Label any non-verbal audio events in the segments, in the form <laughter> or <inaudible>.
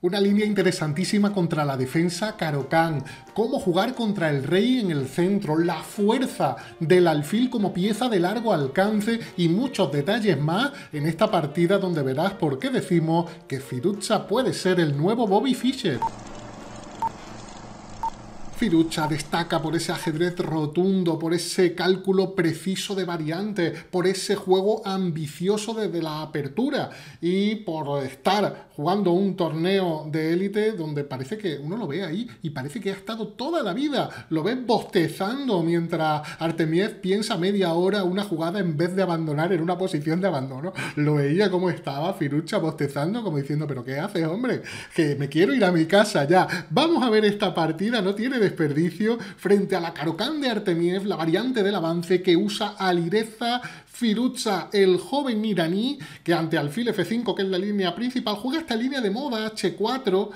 Una línea interesantísima contra la defensa Karokan, cómo jugar contra el rey en el centro, la fuerza del alfil como pieza de largo alcance y muchos detalles más en esta partida donde verás por qué decimos que Firutsa puede ser el nuevo Bobby Fischer. Firucha destaca por ese ajedrez rotundo, por ese cálculo preciso de variantes, por ese juego ambicioso desde la apertura y por estar jugando un torneo de élite donde parece que uno lo ve ahí y parece que ha estado toda la vida. Lo ves bostezando mientras Artemiev piensa media hora una jugada en vez de abandonar en una posición de abandono. Lo veía como estaba Firucha bostezando, como diciendo, pero ¿qué haces, hombre? Que me quiero ir a mi casa ya. Vamos a ver esta partida, no tiene de desperdicio frente a la Karokan de Artemiev, la variante del avance que usa Alireza Firucha, el joven iraní, que ante alfil F5, que es la línea principal, juega esta línea de moda H4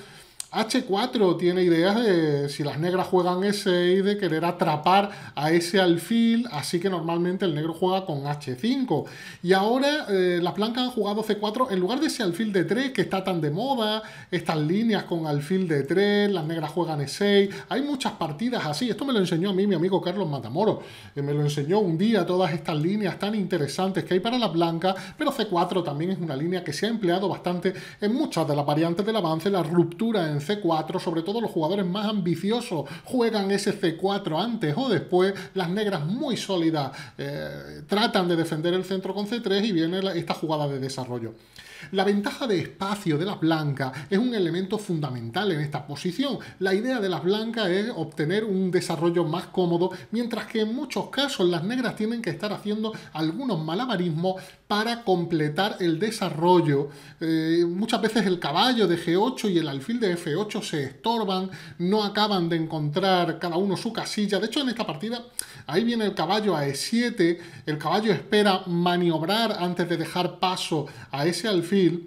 H4 tiene ideas de si las negras juegan ese 6 de querer atrapar a ese alfil, así que normalmente el negro juega con H5. Y ahora eh, las blancas han jugado C4 en lugar de ese alfil de 3 que está tan de moda, estas líneas con alfil de 3, las negras juegan E6, hay muchas partidas así. Esto me lo enseñó a mí mi amigo Carlos Matamoro, me lo enseñó un día todas estas líneas tan interesantes que hay para las blancas, pero C4 también es una línea que se ha empleado bastante en muchas de las variantes del avance, la ruptura en C4, sobre todo los jugadores más ambiciosos juegan ese C4 antes o después, las negras muy sólidas eh, tratan de defender el centro con C3 y viene esta jugada de desarrollo. La ventaja de espacio de las blancas es un elemento fundamental en esta posición. La idea de las blancas es obtener un desarrollo más cómodo, mientras que en muchos casos las negras tienen que estar haciendo algunos malabarismos para completar el desarrollo. Eh, muchas veces el caballo de G8 y el alfil de F8 se estorban, no acaban de encontrar cada uno su casilla. De hecho, en esta partida, ahí viene el caballo a E7, el caballo espera maniobrar antes de dejar paso a ese alfil feel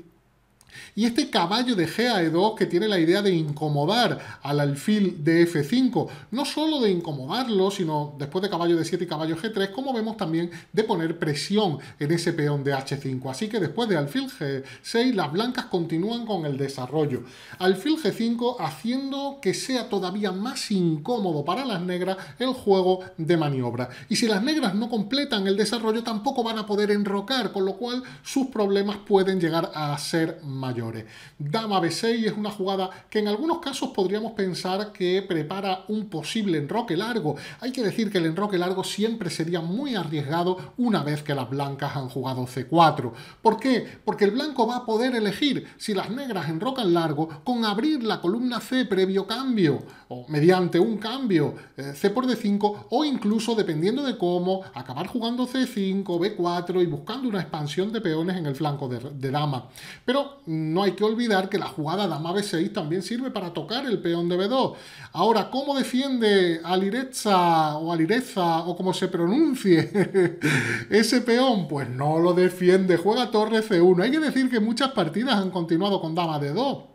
Y este caballo de gae 2 que tiene la idea de incomodar al alfil de F5, no solo de incomodarlo, sino después de caballo de 7 y caballo G3, como vemos también de poner presión en ese peón de H5. Así que después de alfil G6, las blancas continúan con el desarrollo. Alfil G5 haciendo que sea todavía más incómodo para las negras el juego de maniobra. Y si las negras no completan el desarrollo, tampoco van a poder enrocar, con lo cual sus problemas pueden llegar a ser más mayores. Dama B6 es una jugada que en algunos casos podríamos pensar que prepara un posible enroque largo. Hay que decir que el enroque largo siempre sería muy arriesgado una vez que las blancas han jugado C4. ¿Por qué? Porque el blanco va a poder elegir si las negras enrocan largo con abrir la columna C previo cambio o oh. mediante un cambio eh, C por D5 o incluso dependiendo de cómo acabar jugando C5, B4 y buscando una expansión de peones en el flanco de, dama. Pero no hay que olvidar que la jugada dama B6 también sirve para tocar el peón de B2. Ahora, ¿cómo defiende Alireza o Alireza o como se pronuncie <laughs> ese peón? Pues no lo defiende, juega torre C1. Hay que decir que muchas partidas han continuado con dama D2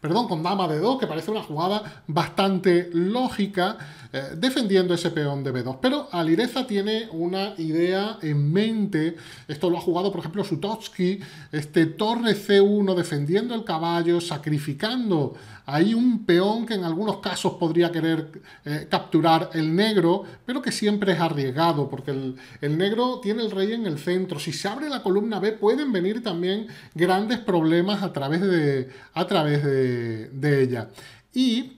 perdón, con dama de 2, que parece una jugada bastante lógica, eh, defendiendo ese peón de B2. Pero Alireza tiene una idea en mente, esto lo ha jugado por ejemplo Sutowski, este torre C1 defendiendo el caballo, sacrificando ahí un peón que en algunos casos podría querer eh, capturar el negro, pero que siempre es arriesgado, porque el, el negro tiene el rey en el centro. Si se abre la columna B pueden venir también grandes problemas a través de... A través de de, ella. Y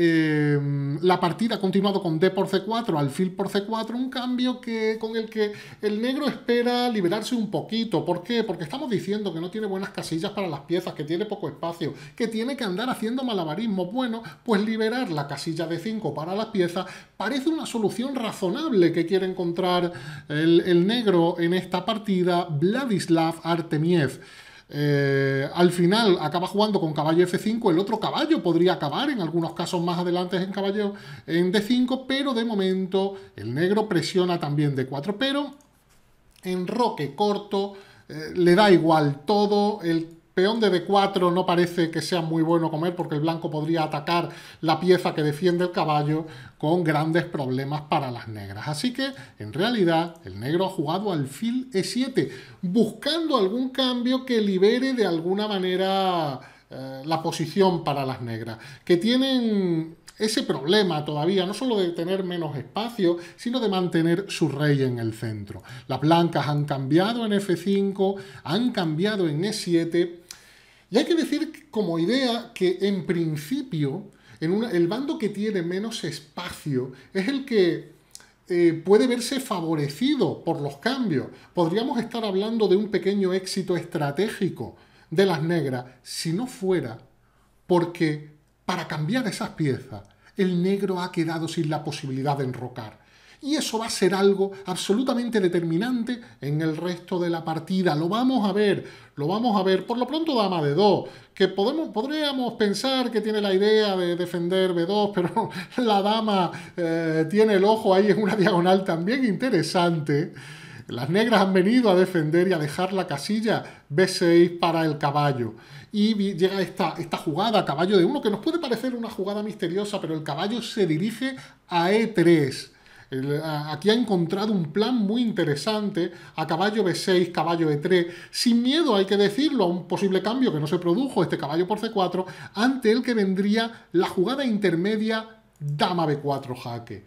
em, la partida ha continuado con D por C4, alfil por C4, un cambio que, con el que el negro espera liberarse un poquito. ¿Por qué? Porque estamos diciendo que no tiene buenas casillas para las piezas, que tiene poco espacio, que tiene que andar haciendo malabarismo. Bueno, pues liberar la casilla de 5 para las piezas parece una solución razonable que quiere encontrar el negro en esta partida, Vladislav Artemiev. Eh, al final acaba jugando con caballo F5, el otro caballo podría acabar en algunos casos más adelante en caballo en D5, pero de momento el negro presiona también D4, pero en roque corto eh, le da igual todo, el Peón de D4 no parece que sea muy bueno comer porque el blanco podría atacar la pieza que defiende el caballo con grandes problemas para las negras. Así que, en realidad, el negro ha jugado alfil E7, buscando algún cambio que libere de alguna manera eh, la posición para las negras, que tienen ese problema todavía, no solo de tener menos espacio, sino de mantener su rey en el centro. Las blancas han cambiado en F5, han cambiado en E7, y hay que decir como idea que en principio el bando que tiene menos espacio es el que eh, puede verse favorecido por los cambios. Podríamos estar hablando de un pequeño éxito estratégico de las negras si no fuera porque para cambiar esas piezas el negro ha quedado sin la posibilidad de enrocar y eso va a ser algo absolutamente determinante en el resto de la partida. Lo vamos a ver, lo vamos a ver. Por lo pronto dama de 2, que podemos, podríamos pensar que tiene la idea de defender B2, <laughs> pero la dama eh, tiene el ojo ahí en una diagonal también interesante. Las negras han venido a defender y a dejar la casilla B6 para el caballo. Y llega esta, esta jugada, caballo de 1, que nos puede parecer una jugada misteriosa, pero el caballo se dirige a E3. Ah, aquí ha encontrado un plan muy interesante a caballo B6, caballo E3, sin miedo, hay que decirlo, a un posible cambio que no se produjo, este caballo por C4, ante el que vendría la jugada intermedia dama B4 jaque.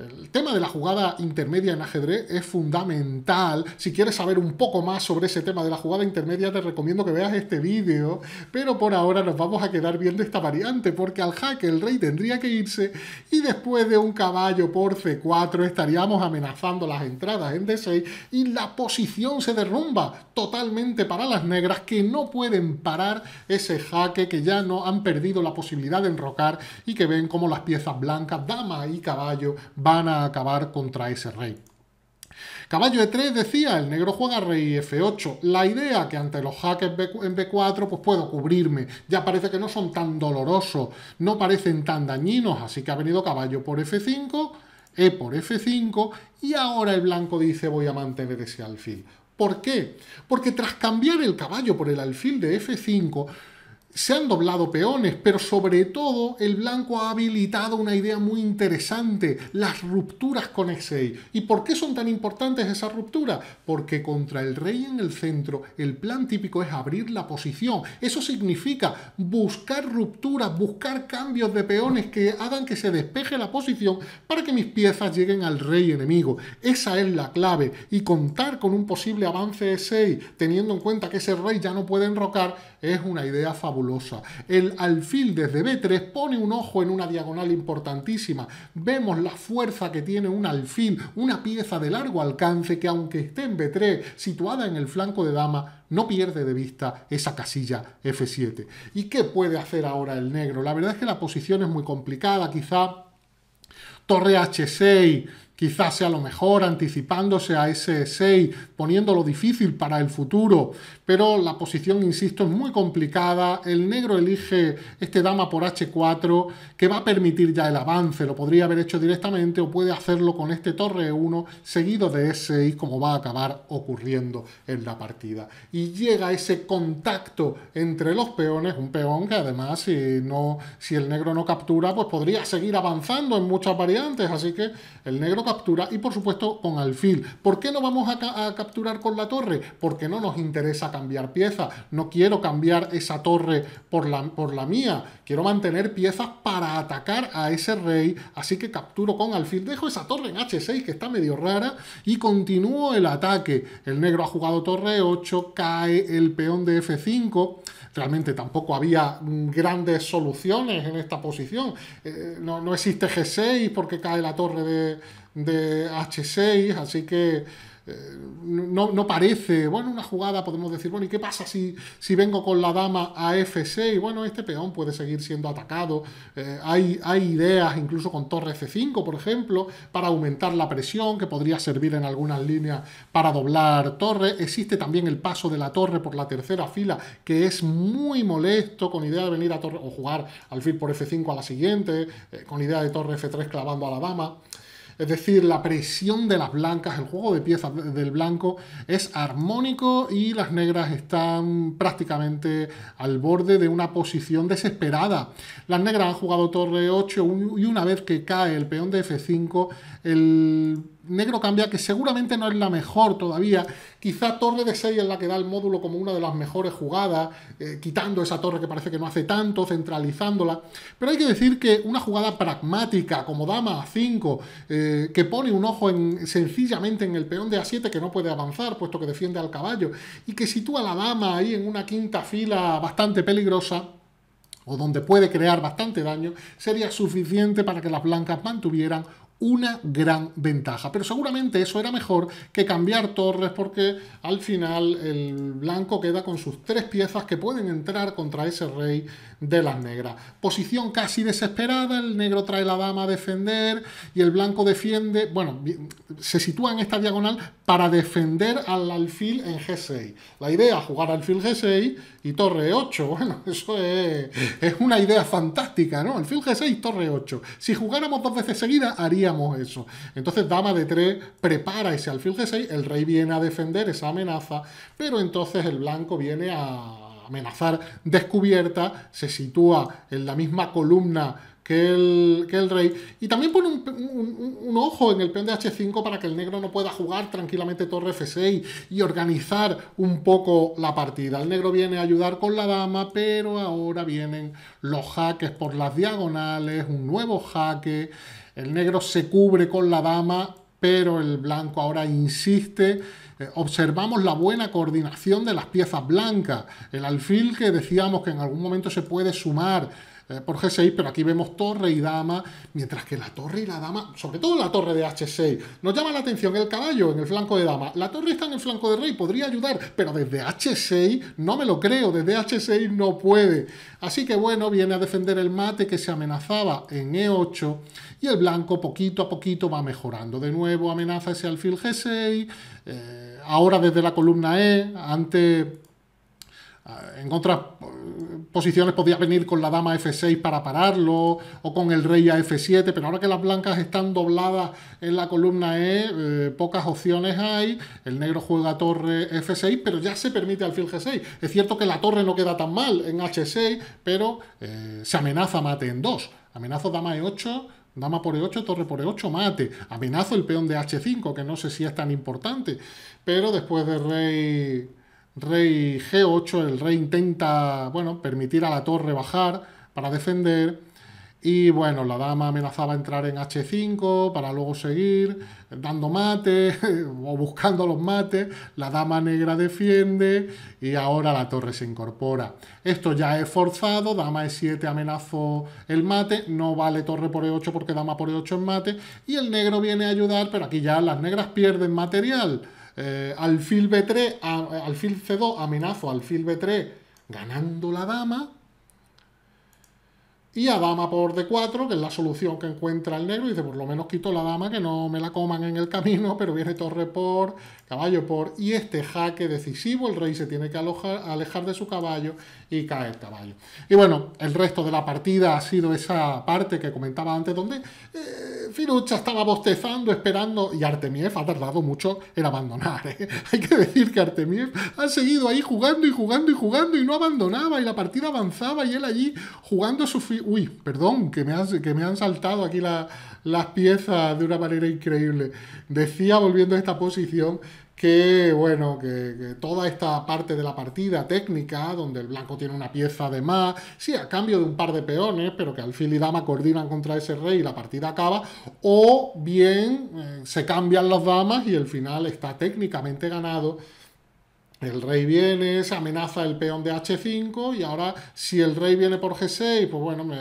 El tema de la jugada intermedia en ajedrez es fundamental. Si quieres saber un poco más sobre ese tema de la jugada intermedia, te recomiendo que veas este vídeo. Pero por ahora nos vamos a quedar viendo esta variante, porque al jaque el rey tendría que irse y después de un caballo por C4 estaríamos amenazando las entradas en D6 y la posición se derrumba totalmente para las negras que no pueden parar ese jaque, que ya no han perdido la posibilidad de enrocar y que ven como las piezas blancas, dama y caballo, van van a acabar contra ese rey. Caballo E3 decía, el negro juega rey F8. La idea que ante los hackers en B4 pues puedo cubrirme. Ya parece que no son tan dolorosos, no parecen tan dañinos, así que ha venido caballo por F5, E por F5 y ahora el blanco dice voy a mantener ese alfil. ¿Por qué? Porque tras cambiar el caballo por el alfil de F5, se han doblado peones, pero sobre todo el blanco ha habilitado una idea muy interesante, las rupturas con E6. ¿Y por qué son tan importantes esas rupturas? Porque contra el rey en el centro, el plan típico es abrir la posición. Eso significa buscar rupturas, buscar cambios de peones que hagan que se despeje la posición para que mis piezas lleguen al rey enemigo. Esa es la clave. Y contar con un posible avance de 6, teniendo en cuenta que ese rey ya no puede enrocar, es una idea fabulosa. El alfil desde B3 pone un ojo en una diagonal importantísima. Vemos la fuerza que tiene un alfil, una pieza de largo alcance que aunque esté en B3, situada en el flanco de dama, no pierde de vista esa casilla F7. ¿Y qué puede hacer ahora el negro? La verdad es que la posición es muy complicada, quizá torre H6, quizás sea lo mejor, anticipándose a ese 6, poniéndolo difícil para el futuro, pero la posición, insisto, es muy complicada, el negro elige este dama por h4, que va a permitir ya el avance, lo podría haber hecho directamente o puede hacerlo con este torre 1 seguido de e6, como va a acabar ocurriendo en la partida. Y llega ese contacto entre los peones, un peón que además si, no, si el negro no captura, pues podría seguir avanzando en muchas variantes, así que el negro captura y por supuesto con alfil. ¿Por qué no vamos a, capturar con la torre? Porque no nos interesa cambiar piezas. No quiero cambiar esa torre por la, por la mía. Quiero mantener piezas para atacar a ese rey. Así que capturo con alfil. Dejo esa torre en H6 que está medio rara y continúo el ataque. El negro ha jugado torre 8, cae el peón de F5 realmente tampoco había grandes soluciones en esta posición. Eh, no, no, existe G6 porque cae la torre de, de H6, así que eh, no, no, parece, bueno, una jugada podemos decir, bueno, ¿y qué pasa si, si vengo con la dama a F6? Bueno, este peón puede seguir siendo atacado. Eh, hay, hay ideas, incluso con torre f 5 por ejemplo, para aumentar la presión, que podría servir en algunas líneas para doblar torre. Existe también el paso de la torre por la tercera fila, que es muy molesto, con idea de venir a torre, o jugar al fin por F5 a la siguiente, eh, con idea de torre F3 clavando a la dama. Es decir, la presión de las blancas, el juego de piezas del blanco es armónico y las negras están prácticamente al borde de una posición desesperada. Las negras han jugado torre 8 y una vez que cae el peón de F5, el negro cambia, que seguramente no es la mejor todavía, Quizá torre de 6 es la que da el módulo como una de las mejores jugadas, eh, quitando esa torre que parece que no hace tanto, centralizándola. Pero hay que decir que una jugada pragmática, como dama a 5, eh, que pone un ojo en, sencillamente en el peón de A7 que no puede avanzar, puesto que defiende al caballo, y que sitúa a la dama ahí en una quinta fila bastante peligrosa, o donde puede crear bastante daño, sería suficiente para que las blancas mantuvieran una gran ventaja. Pero seguramente eso era mejor que cambiar torres porque al final el blanco queda con sus tres piezas que pueden entrar contra ese rey de las negras. Posición casi desesperada, el negro trae la dama a defender y el blanco defiende, bueno, se sitúa en esta diagonal para defender al alfil en G6. La idea, es jugar alfil G6 y torre 8, <laughs> bueno, eso es, una idea fantástica, ¿no? Alfil G6, torre 8. Si jugáramos dos veces seguida, haríamos eso. Entonces, dama de 3 prepara ese alfil G6, el rey viene a defender esa amenaza, pero entonces el blanco viene a amenazar descubierta, se sitúa en la misma columna que el, el rey, y también pone un, un, ojo en el peón de h5 para que el negro no pueda jugar tranquilamente torre f6 y organizar un poco la partida. El negro viene a ayudar con la dama, pero ahora vienen los jaques por las diagonales, un nuevo jaque, el negro se cubre con la dama, pero el blanco ahora insiste eh, observamos la buena coordinación de las piezas blancas, el alfil que decíamos que en algún momento se puede sumar, eh, por G6, pero aquí vemos torre y dama, mientras que la torre y la dama, sobre todo la torre de H6, nos llama la atención el caballo en el flanco de dama, la torre está en el flanco de rey, podría ayudar, pero desde H6 no me lo creo, desde H6 no puede. Así que bueno, viene a defender el mate que se amenazaba en E8 y el blanco poquito a poquito va mejorando. De nuevo amenaza ese alfil G6, eh, ahora desde la columna E, antes Ah, en otras eh, posiciones podía venir con la dama F6 para pararlo o con el rey a F7, pero ahora que las blancas están dobladas en la columna E, eh, pocas opciones hay. El negro juega torre F6, pero ya se permite alfil G6. Es cierto que la torre no queda tan mal en H6, pero eh, se amenaza mate en 2. Amenazo dama E8, Dama por E8, torre por E8, mate. Amenazo el peón de H5, que no sé si es tan importante. Pero después de rey Rey G8, el rey intenta, bueno, permitir a la torre bajar para defender. Y bueno, la dama amenazaba entrar en H5 para luego seguir dando mate <laughs> o buscando los mates. La dama negra defiende y ahora la torre se incorpora. Esto ya es forzado, dama E7 amenazó el mate, no vale torre por E8 porque dama por E8 es mate. Y el negro viene a ayudar, pero aquí ya las negras pierden material. Al eh, alfil B3, alfil C2, amenazo alfil B3 ganando la dama. Y a dama por D4, que es la solución que encuentra el negro, y dice, por lo menos quito la dama, que no me la coman en el camino, <laughs> pero viene torre por, caballo por, y este jaque decisivo, el rey se tiene que alejar de su caballo, y cae el caballo. Y bueno, el resto de la partida ha sido esa parte que comentaba antes, donde eh, estaba bostezando, esperando, y Artemiev ha tardado mucho en abandonar. ¿eh? <laughs> Hay que decir que Artemiev ha seguido ahí jugando y jugando y jugando y no abandonaba, y la partida avanzaba, y él allí jugando su... Uy, perdón, que me, que me han saltado aquí las piezas de una manera increíble. Decía, volviendo a esta posición, que, bueno, que, toda esta parte de la partida técnica, donde el blanco tiene una pieza de más, sí, a cambio de un par de peones, pero que alfil y dama coordinan contra ese rey y la partida acaba, o bien eh, se cambian las damas y el final está técnicamente ganado el rey viene, se amenaza el peón de h5 y ahora si el rey viene por g6, pues bueno, me,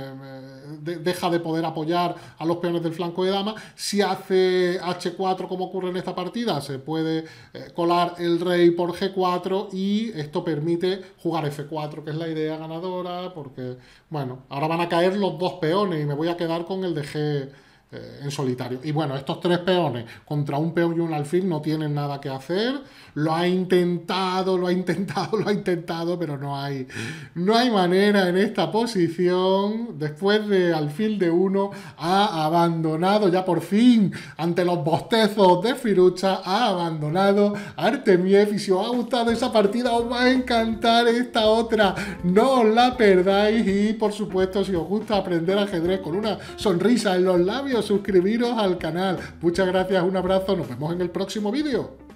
deja de poder apoyar a los peones del flanco de dama. Si hace h4 como ocurre en esta partida, se puede eh, colar el rey por g4 y esto permite jugar f4, que es la idea ganadora, porque bueno, ahora van a caer los dos peones y me voy a quedar con el de g eh, en solitario. Y bueno, estos tres peones contra un peón y un alfil no tienen nada que hacer. Lo ha intentado, lo ha intentado, <laughs> lo ha intentado, pero no hay, no hay manera en esta posición. Después de alfil de uno, ha abandonado ya por fin ante los bostezos de Firucha, ha abandonado Artemiev. Y si os ha gustado esa partida, os va a encantar esta otra. No os la perdáis. Y por supuesto, si os gusta aprender ajedrez con una sonrisa en los labios, suscribiros al canal. Muchas gracias, un abrazo, nos vemos en el próximo vídeo.